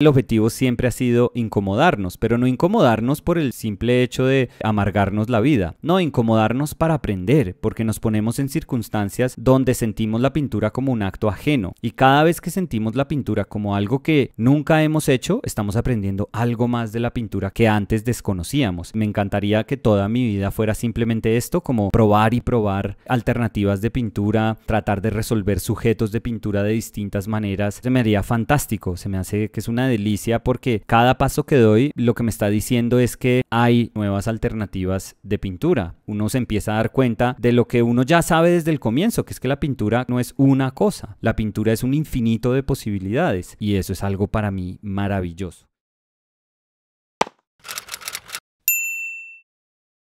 El objetivo siempre ha sido incomodarnos, pero no incomodarnos por el simple hecho de amargarnos la vida, no incomodarnos para aprender, porque nos ponemos en circunstancias donde sentimos la pintura como un acto ajeno y cada vez que sentimos la pintura como algo que nunca hemos hecho, estamos aprendiendo algo más de la pintura que antes desconocíamos. Me encantaría que toda mi vida fuera simplemente esto, como probar y probar alternativas de pintura, tratar de resolver sujetos de pintura de distintas maneras. Se me haría fantástico, se me hace que es una delicia porque cada paso que doy lo que me está diciendo es que hay nuevas alternativas de pintura. Uno se empieza a dar cuenta de lo que uno ya sabe desde el comienzo, que es que la pintura no es una cosa, la pintura es un infinito de posibilidades y eso es algo para mí maravilloso.